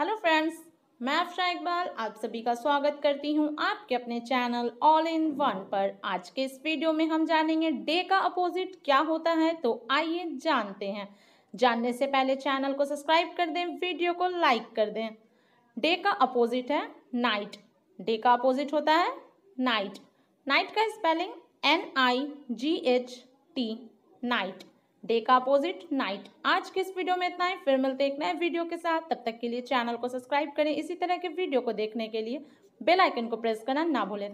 hello friends मैं अफरा इकबाल आप सभी का स्वागत करती हूं आपके अपने चैनल ऑल इन वन पर आज के इस वीडियो में हम जानेंगे डे का अपोजिट क्या होता है तो आइए जानते हैं जानने से पहले चैनल को सब्सक्राइब कर दें वीडियो को लाइक कर दें डे का अपोजिट है नाइट डे का अपोजिट होता है नाइट नाइट का spelling N I G H T night day का अपोजिट नाइट आज के इस वीडियो में इतना ही फिर मिलते एक नए वीडियो के साथ तब तक के लिए चैनल को सब्सक्राइब करें इसी तरह के वीडियो को देखने के लिए बेल आइकन को प्रेस करना ना भूलें